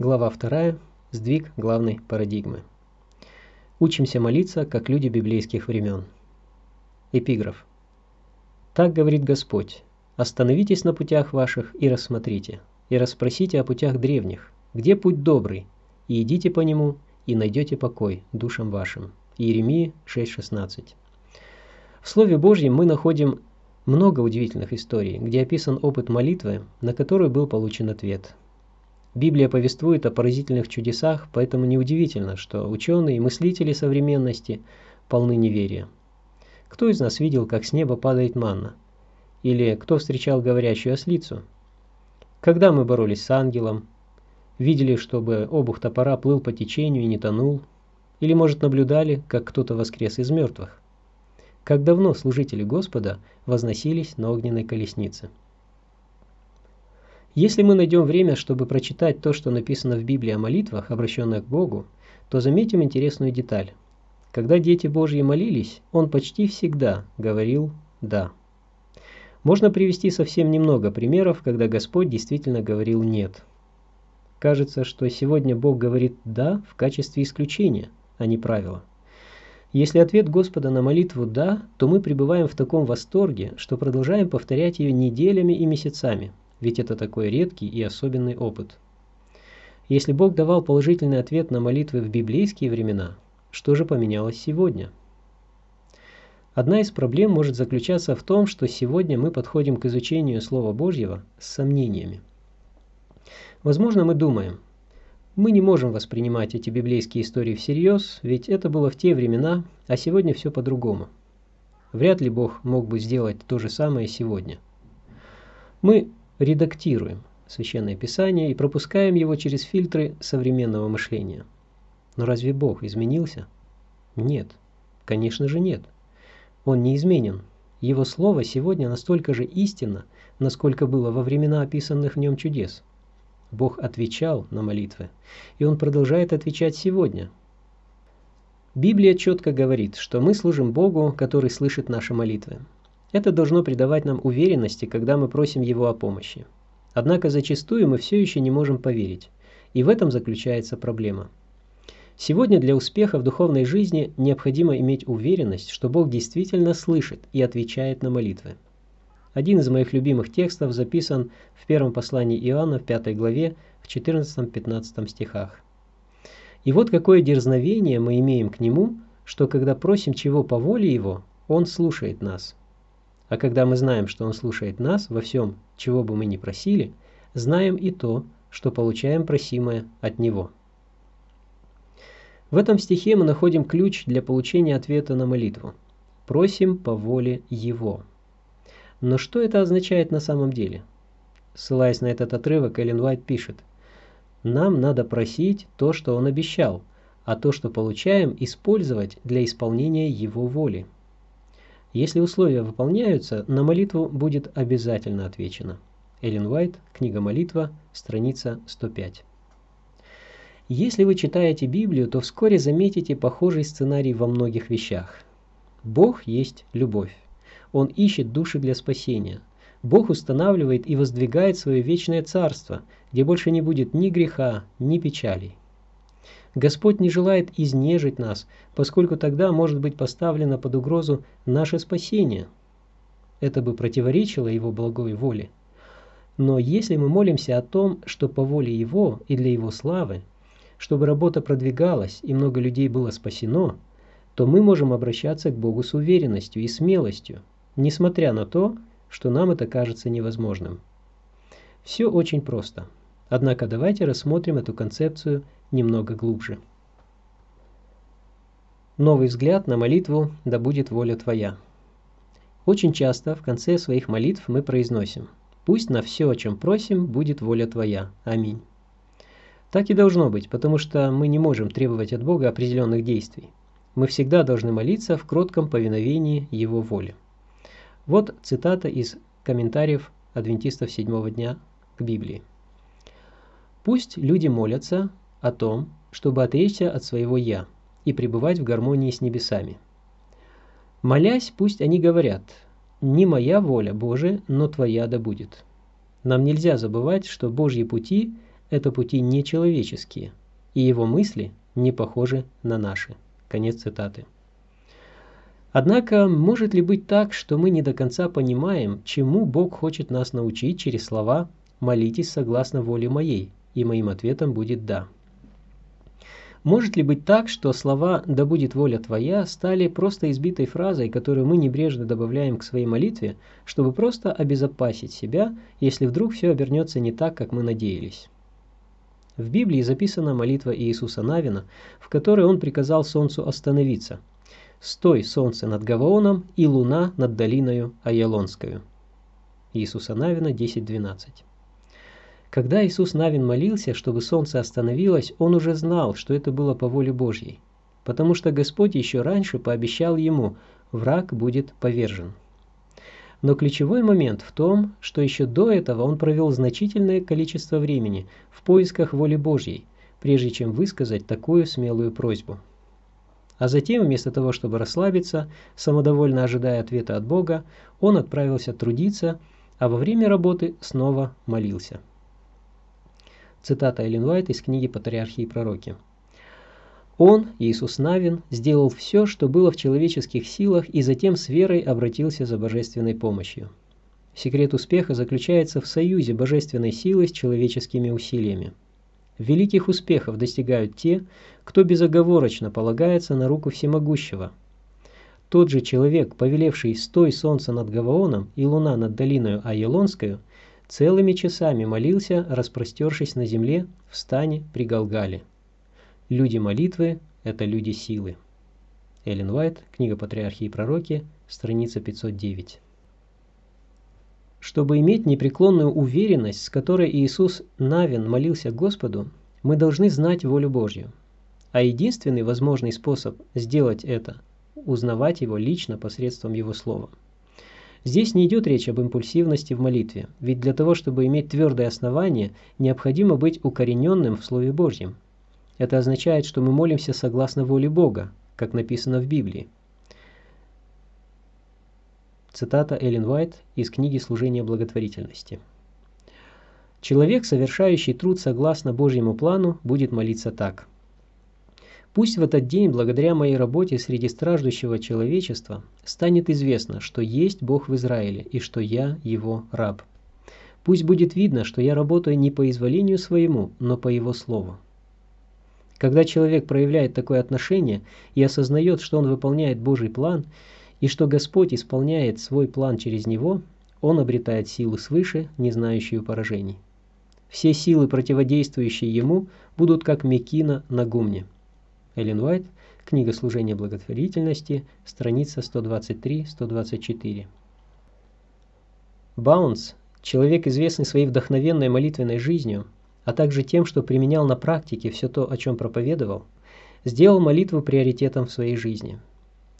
Глава 2. Сдвиг главной парадигмы. Учимся молиться, как люди библейских времен. Эпиграф. Так говорит Господь, остановитесь на путях ваших и рассмотрите, и расспросите о путях древних, где путь добрый, и идите по нему, и найдете покой душам вашим. Иеремии 6.16. В Слове Божьем мы находим много удивительных историй, где описан опыт молитвы, на которую был получен ответ – Библия повествует о поразительных чудесах, поэтому неудивительно, что ученые и мыслители современности полны неверия. Кто из нас видел, как с неба падает манна? Или кто встречал говорящую ослицу? Когда мы боролись с ангелом? Видели, чтобы обух топора плыл по течению и не тонул? Или, может, наблюдали, как кто-то воскрес из мертвых? Как давно служители Господа возносились на огненной колеснице? Если мы найдем время, чтобы прочитать то, что написано в Библии о молитвах, обращенных к Богу, то заметим интересную деталь. Когда дети Божьи молились, он почти всегда говорил «да». Можно привести совсем немного примеров, когда Господь действительно говорил «нет». Кажется, что сегодня Бог говорит «да» в качестве исключения, а не правила. Если ответ Господа на молитву «да», то мы пребываем в таком восторге, что продолжаем повторять ее неделями и месяцами – ведь это такой редкий и особенный опыт. Если Бог давал положительный ответ на молитвы в библейские времена, что же поменялось сегодня? Одна из проблем может заключаться в том, что сегодня мы подходим к изучению Слова Божьего с сомнениями. Возможно, мы думаем, мы не можем воспринимать эти библейские истории всерьез, ведь это было в те времена, а сегодня все по-другому. Вряд ли Бог мог бы сделать то же самое сегодня. Мы редактируем Священное Писание и пропускаем его через фильтры современного мышления. Но разве Бог изменился? Нет. Конечно же нет. Он не изменен. Его слово сегодня настолько же истинно, насколько было во времена описанных в нем чудес. Бог отвечал на молитвы, и Он продолжает отвечать сегодня. Библия четко говорит, что мы служим Богу, который слышит наши молитвы. Это должно придавать нам уверенности, когда мы просим Его о помощи. Однако зачастую мы все еще не можем поверить, и в этом заключается проблема. Сегодня для успеха в духовной жизни необходимо иметь уверенность, что Бог действительно слышит и отвечает на молитвы. Один из моих любимых текстов записан в первом послании Иоанна в 5 главе в 14-15 стихах. И вот какое дерзновение мы имеем к Нему, что когда просим чего по воле Его, Он слушает нас. А когда мы знаем, что Он слушает нас во всем, чего бы мы ни просили, знаем и то, что получаем просимое от Него. В этом стихе мы находим ключ для получения ответа на молитву. Просим по воле Его. Но что это означает на самом деле? Ссылаясь на этот отрывок, Эллен Уайт пишет, «Нам надо просить то, что Он обещал, а то, что получаем, использовать для исполнения Его воли». Если условия выполняются, на молитву будет обязательно отвечено. Эллен Уайт, книга «Молитва», страница 105. Если вы читаете Библию, то вскоре заметите похожий сценарий во многих вещах. Бог есть любовь. Он ищет души для спасения. Бог устанавливает и воздвигает свое вечное царство, где больше не будет ни греха, ни печалей. Господь не желает изнежить нас, поскольку тогда может быть поставлено под угрозу наше спасение. Это бы противоречило Его благой воле. Но если мы молимся о том, что по воле Его и для Его славы, чтобы работа продвигалась и много людей было спасено, то мы можем обращаться к Богу с уверенностью и смелостью, несмотря на то, что нам это кажется невозможным. Все очень просто. Однако давайте рассмотрим эту концепцию – немного глубже. Новый взгляд на молитву «Да будет воля Твоя». Очень часто в конце своих молитв мы произносим «Пусть на все, о чем просим, будет воля Твоя. Аминь». Так и должно быть, потому что мы не можем требовать от Бога определенных действий. Мы всегда должны молиться в кротком повиновении Его воли. Вот цитата из комментариев адвентистов седьмого дня к Библии. «Пусть люди молятся, о том, чтобы отречься от своего «я» и пребывать в гармонии с небесами. Молясь, пусть они говорят «Не моя воля, Боже, но Твоя да будет». Нам нельзя забывать, что Божьи пути – это пути нечеловеческие, и Его мысли не похожи на наши. Конец цитаты. Однако, может ли быть так, что мы не до конца понимаем, чему Бог хочет нас научить через слова «молитесь согласно воле моей», и моим ответом будет «да». Может ли быть так, что слова «да будет воля твоя» стали просто избитой фразой, которую мы небрежно добавляем к своей молитве, чтобы просто обезопасить себя, если вдруг все обернется не так, как мы надеялись? В Библии записана молитва Иисуса Навина, в которой он приказал солнцу остановиться. «Стой, солнце, над Гаваоном и луна над долиною Аялонскою». Иисуса Навина 10.12. Когда Иисус Навин молился, чтобы солнце остановилось, он уже знал, что это было по воле Божьей, потому что Господь еще раньше пообещал ему «враг будет повержен». Но ключевой момент в том, что еще до этого он провел значительное количество времени в поисках воли Божьей, прежде чем высказать такую смелую просьбу. А затем, вместо того, чтобы расслабиться, самодовольно ожидая ответа от Бога, он отправился трудиться, а во время работы снова молился. Цитата Эллен Уайт из книги «Патриархи и пророки». Он, Иисус Навин, сделал все, что было в человеческих силах, и затем с верой обратился за божественной помощью. Секрет успеха заключается в союзе божественной силы с человеческими усилиями. Великих успехов достигают те, кто безоговорочно полагается на руку всемогущего. Тот же человек, повелевший «Стой солнце над Гаваоном и луна над долиной Айелонскую», Целыми часами молился, распростершись на земле в стане при Галгале. Люди молитвы – это люди силы. Эллен Уайт, книга «Патриархи и пророки», страница 509. Чтобы иметь непреклонную уверенность, с которой Иисус Навин молился Господу, мы должны знать волю Божью. А единственный возможный способ сделать это – узнавать Его лично посредством Его Слова – Здесь не идет речь об импульсивности в молитве, ведь для того, чтобы иметь твердое основание, необходимо быть укорененным в Слове Божьем. Это означает, что мы молимся согласно воле Бога, как написано в Библии. Цитата Эллен Уайт из книги «Служение благотворительности». Человек, совершающий труд согласно Божьему плану, будет молиться так – Пусть в этот день, благодаря моей работе среди страждущего человечества, станет известно, что есть Бог в Израиле и что я его раб. Пусть будет видно, что я работаю не по изволению своему, но по его слову. Когда человек проявляет такое отношение и осознает, что он выполняет Божий план, и что Господь исполняет свой план через него, он обретает силы свыше, не знающую поражений. Все силы, противодействующие ему, будут как мекина на гумне – Эллен Уайт, книга служения благотворительности», страница 123-124. Баунс, человек, известный своей вдохновенной молитвенной жизнью, а также тем, что применял на практике все то, о чем проповедовал, сделал молитву приоритетом в своей жизни.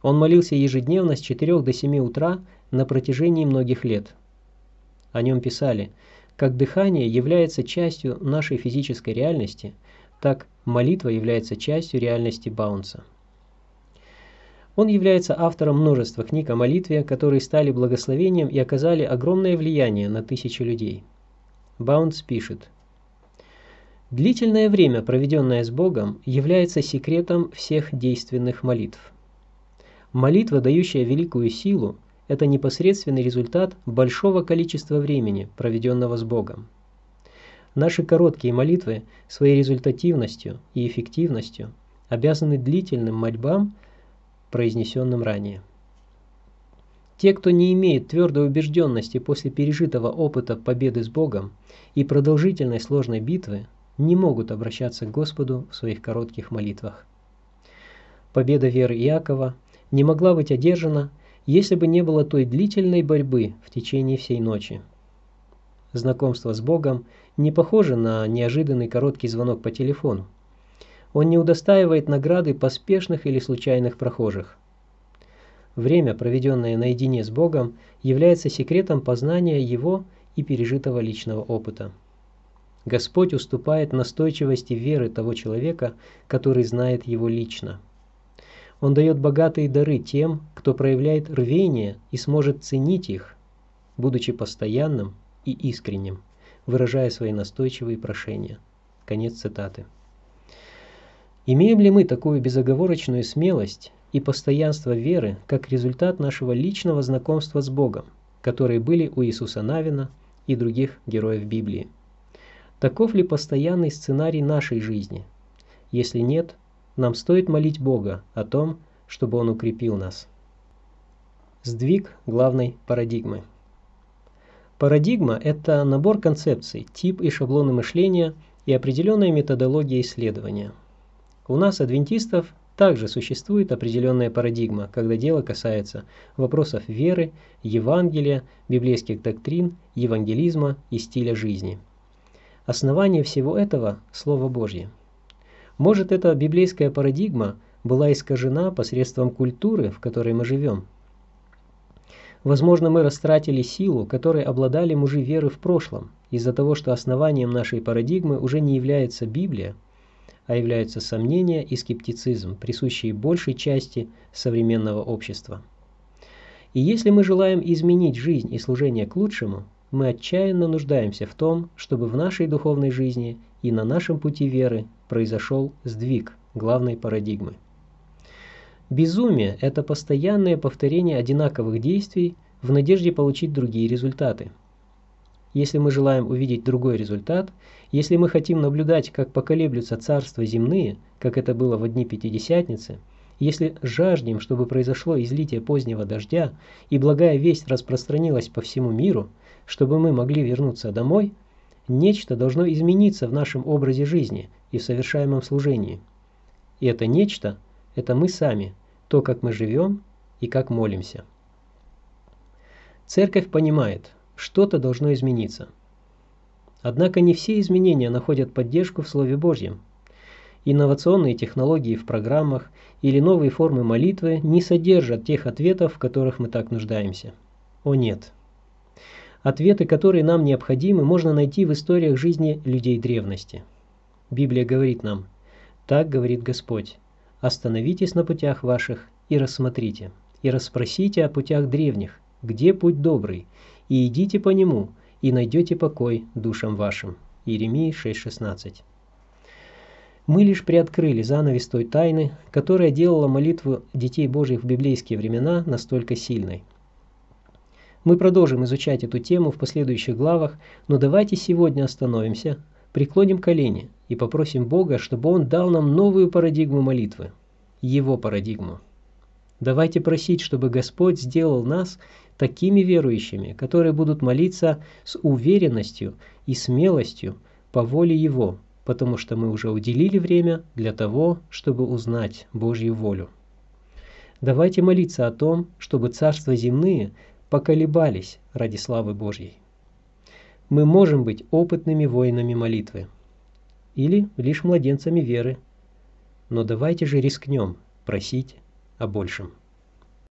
Он молился ежедневно с 4 до 7 утра на протяжении многих лет. О нем писали, как дыхание является частью нашей физической реальности – так, молитва является частью реальности Баунса. Он является автором множества книг о молитве, которые стали благословением и оказали огромное влияние на тысячи людей. Баунс пишет, «Длительное время, проведенное с Богом, является секретом всех действенных молитв. Молитва, дающая великую силу, это непосредственный результат большого количества времени, проведенного с Богом. Наши короткие молитвы своей результативностью и эффективностью обязаны длительным мольбам, произнесенным ранее. Те, кто не имеет твердой убежденности после пережитого опыта победы с Богом и продолжительной сложной битвы, не могут обращаться к Господу в своих коротких молитвах. Победа веры Иакова не могла быть одержана, если бы не было той длительной борьбы в течение всей ночи. Знакомство с Богом – не похоже на неожиданный короткий звонок по телефону. Он не удостаивает награды поспешных или случайных прохожих. Время, проведенное наедине с Богом, является секретом познания Его и пережитого личного опыта. Господь уступает настойчивости веры того человека, который знает Его лично. Он дает богатые дары тем, кто проявляет рвение и сможет ценить их, будучи постоянным и искренним выражая свои настойчивые прошения. Конец цитаты. Имеем ли мы такую безоговорочную смелость и постоянство веры как результат нашего личного знакомства с Богом, которые были у Иисуса Навина и других героев Библии? Таков ли постоянный сценарий нашей жизни? Если нет, нам стоит молить Бога о том, чтобы Он укрепил нас. Сдвиг главной парадигмы – Парадигма – это набор концепций, тип и шаблоны мышления и определенная методология исследования. У нас, адвентистов, также существует определенная парадигма, когда дело касается вопросов веры, Евангелия, библейских доктрин, евангелизма и стиля жизни. Основание всего этого – Слово Божье. Может, эта библейская парадигма была искажена посредством культуры, в которой мы живем – Возможно, мы растратили силу, которой обладали мужи веры в прошлом, из-за того, что основанием нашей парадигмы уже не является Библия, а являются сомнения и скептицизм, присущие большей части современного общества. И если мы желаем изменить жизнь и служение к лучшему, мы отчаянно нуждаемся в том, чтобы в нашей духовной жизни и на нашем пути веры произошел сдвиг главной парадигмы. Безумие – это постоянное повторение одинаковых действий в надежде получить другие результаты. Если мы желаем увидеть другой результат, если мы хотим наблюдать, как поколеблются царства земные, как это было в дни Пятидесятницы, если жаждем, чтобы произошло излитие позднего дождя и благая весть распространилась по всему миру, чтобы мы могли вернуться домой, нечто должно измениться в нашем образе жизни и в совершаемом служении. И это нечто – это мы сами – то, как мы живем и как молимся. Церковь понимает, что-то должно измениться. Однако не все изменения находят поддержку в Слове Божьем. Инновационные технологии в программах или новые формы молитвы не содержат тех ответов, в которых мы так нуждаемся. О нет! Ответы, которые нам необходимы, можно найти в историях жизни людей древности. Библия говорит нам, так говорит Господь, остановитесь на путях ваших и рассмотрите, и расспросите о путях древних, где путь добрый, и идите по нему, и найдете покой душам вашим». Иеремии 6.16 мы лишь приоткрыли занавес той тайны, которая делала молитву детей Божьих в библейские времена настолько сильной. Мы продолжим изучать эту тему в последующих главах, но давайте сегодня остановимся преклоним колени и попросим Бога, чтобы Он дал нам новую парадигму молитвы, Его парадигму. Давайте просить, чтобы Господь сделал нас такими верующими, которые будут молиться с уверенностью и смелостью по воле Его, потому что мы уже уделили время для того, чтобы узнать Божью волю. Давайте молиться о том, чтобы царства земные поколебались ради славы Божьей мы можем быть опытными воинами молитвы или лишь младенцами веры. Но давайте же рискнем просить о большем.